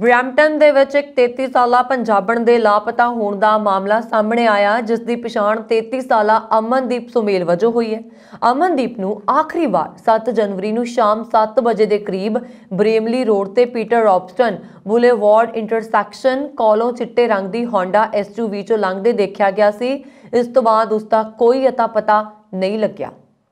Brampton ਦੇ ਵਿੱਚ ਇੱਕ 33 ਸਾਲਾ ਪੰਜਾਬਣ ਦੇ ਲਾਪਤਾ ਹੋਣ ਦਾ ਮਾਮਲਾ ਸਾਹਮਣੇ ਆਇਆ ਜਿਸ ਦੀ ਪਛਾਣ 33 ਸਾਲਾ ਅਮਨਦੀਪ ਸੁਮੇਲ ਵਜੋਂ ਹੋਈ ਹੈ ਅਮਨਦੀਪ ਨੂੰ ਆਖਰੀ ਵਾਰ 7 ਜਨਵਰੀ ਨੂੰ ਸ਼ਾਮ 7 ਵਜੇ ਦੇ ਕਰੀਬ ਬ੍ਰੇਮਲੀ ਰੋਡ ਤੇ ਪੀਟਰ ਰੌਬਸਟਨ ਬੁਲੇਵਾਰਡ ਇੰਟਰਸੈਕਸ਼ਨ ਕੋਲੋਂ ਚਿੱਟੇ ਰੰਗ ਦੀ Honda SUV ਚੋਂ ਲੰਘਦੇ ਦੇਖਿਆ ਗਿਆ ਸੀ ਇਸ ਤੋਂ ਬਾਅਦ ਉਸ ਦਾ ਕੋਈ ਅਤਾ ਪਤਾ ਨਹੀਂ ਲੱਗਿਆ